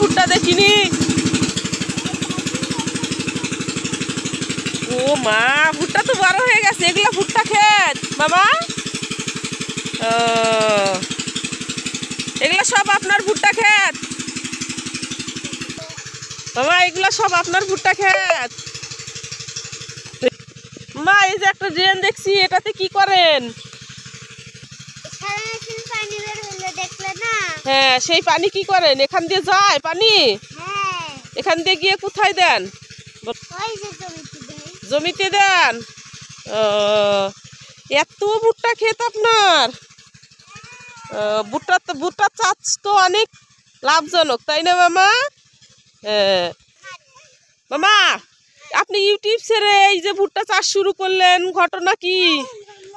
ভুট্টা চিনি ও মা ভুট্টা তো বড় হয়ে গেছে এগুলো ভুট্টা খেত বাবা ও এগুলো সব আপনার ভুট্টা খেত বাবা এগুলো সব আপনার ভুট্টা খেত মা এই যে একটা ড্রেন দেখছি এটাতে কি করেন হ্যাঁ সেই পানি কি করেন এখান দিয়ে যায় পানি হ্যাঁ। এখান দিয়ে গিয়ে কোথায় দেন জমিতে দেন এত ভুট্টা খেত আপনার ভুট্টা তো ভুট্টা চাষ তো অনেক লাভজনক তাই না মামা মামা আপনি ইউটিউব ছেড়ে এই যে ভুট্টা চাষ শুরু করলেন ঘটনা কি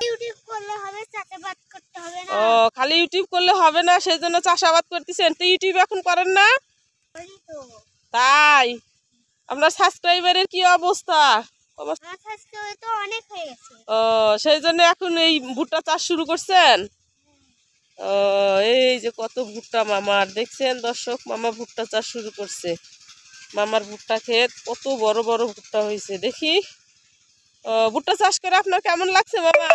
ইউটিউব করলে হবে ও খালি ইউটিউব করলে হবে না সেই জন্য চাষাবাদ করতেছেন তো ইউটিউব এখন করেন না তাই আপনার সাবস্ক্রাইবারের কি অবস্থা ও সেই জন্য এখন এই ভুট্টা চাষ শুরু করছেন ও এই যে কত ভুট্টা মামার দেখছেন দর্শক মামা ভুট্টা চাষ শুরু করছে মামার ভুট্টা ক্ষেত কত বড় বড় ভুট্টা হয়েছে দেখি ও ভুট্টা চাষ করে আপনার কেমন লাগছে মামা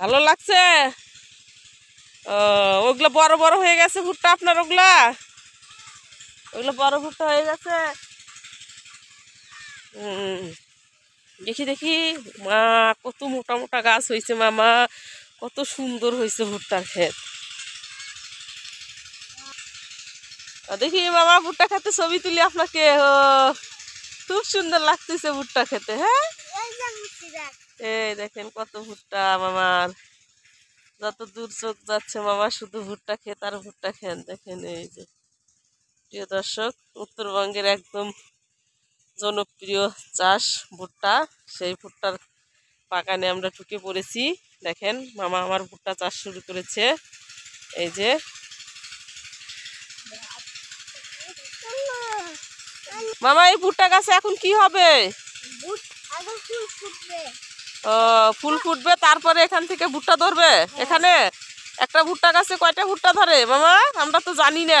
ভালো লাগছে ওগুলো বড় বড় হয়ে গেছে ভুট্টা আপনার ওগুলা ওগুলো বড় ভুট্টা হয়ে গেছে দেখি দেখি মা কত মোটা মোটা গাছ হয়েছে মামা কত সুন্দর হয়েছে ভুট্টার ক্ষেত দেখি মামা ভুট্টা খেতে ছবি তুলি আপনাকে খুব সুন্দর লাগতেছে ভুট্টা খেতে হ্যাঁ এই দেখেন কত ভুট্টা মামার যত দূর চোখ যাচ্ছে মামা শুধু ভুট্টা খেয়ে তার ভুট্টা খেন দেখেন এই যে প্রিয় দর্শক উত্তরবঙ্গের একদম জনপ্রিয় চাষ ভুট্টা সেই ভুট্টার বাগানে আমরা ঢুকে পড়েছি দেখেন মামা আমার ভুট্টা চাষ শুরু করেছে এই যে মামা এই ভুট্টা গাছে এখন কি হবে ও ফুল ফুটবে তারপরে এখান থেকে ভুট্টা ধরবে হ্যাঁ। এখানে একটা ভুট্টা গাছে কয়টা ভুট্টা ধরে মামা আমরা তো জানি না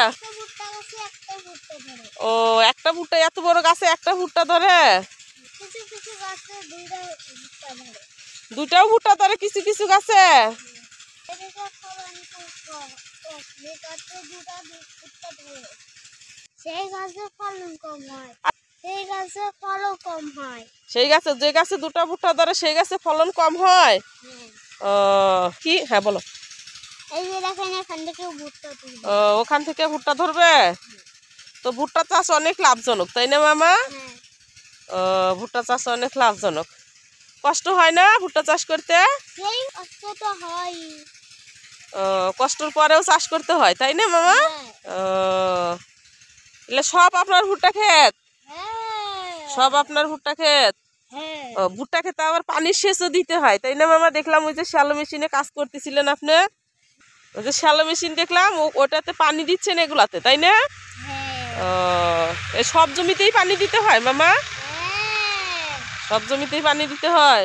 ও একটা ভুট্টা এত বড় গাছে একটা ভুট্টা ধরে দুটাও ভুট্টা ধরে কিছু কিছু গাছে সেই গাছের ফলন কম হয় সেই গাছে যে গাছে দুটো ভুট্টা ধরে সেই গাছে ফলন কম হয় হ্যাঁ। ও কি হ্যাঁ বলো ভুট্টা ওখান থেকে ভুট্টা ধরবে তো ভুট্টা চাষ অনেক লাভজনক তাই না মামা হ্যাঁ। ভুট্টা চাষ অনেক লাভজনক কষ্ট হয় না ভুট্টা চাষ করতে কষ্টের হয় পরেও চাষ করতে হয় তাই না মামা হ্যাঁ। এলে সব আপনার ভুট্টা ক্ষেত সব আপনার ভুট্টা ক্ষেত হ্যাঁ। ও ভুট্টা খেতে আবার পানির সেচও দিতে হয় তাই না মামা দেখলাম ওই যে শ্যালো মেশিনে কাজ করতেছিলেন আপনি ওই যে শ্যালো মেশিন দেখলাম ওটাতে পানি দিচ্ছেন এগুলাতে তাই না হ্যাঁ। ও সব জমিতেই পানি দিতে হয় মামা হ্যাঁ। সব জমিতেই পানি দিতে হয়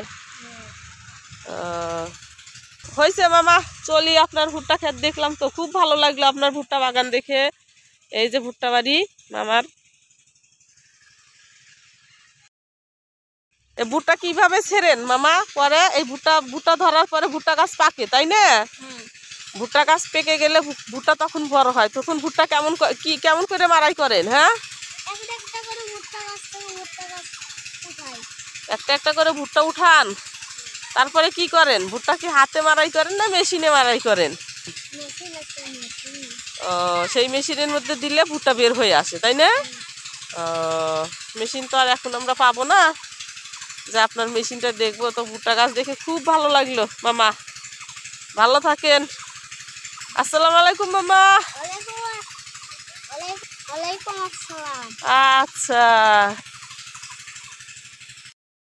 হয়েছে মামা চলি আপনার ভুট্টা খেত দেখলাম তো খুব ভালো লাগলো আপনার ভুট্টা বাগান দেখে এই যে ভুট্টা বাড়ি মামার এই ভুট্টা কিভাবে ছেড়েন মামা পরে এই ভুট্টা ভুট্টা ধরার পরে ভুট্টা গাছ পাকে তাই না ভুট্টা গাছ পেকে গেলে ভুট্টা তখন বড় হয় তখন ভুট্টা কেমন কি কেমন করে মারাই করেন হ্যাঁ একটা একটা করে ভুট্টা উঠান তারপরে কি করেন ভুট্টা কি হাতে মারাই করেন না মেশিনে মারাই করেন ও সেই মেশিনের মধ্যে দিলে ভুট্টা বের হয়ে আসে তাই না মেশিন তো আর এখন আমরা পাবো না যে আপনার মেশিনটা দেখবো তো ভুট্টা গাছ দেখে খুব ভালো লাগলো মামা ভালো থাকেন আসসালামু আলাইকুম মামা আচ্ছা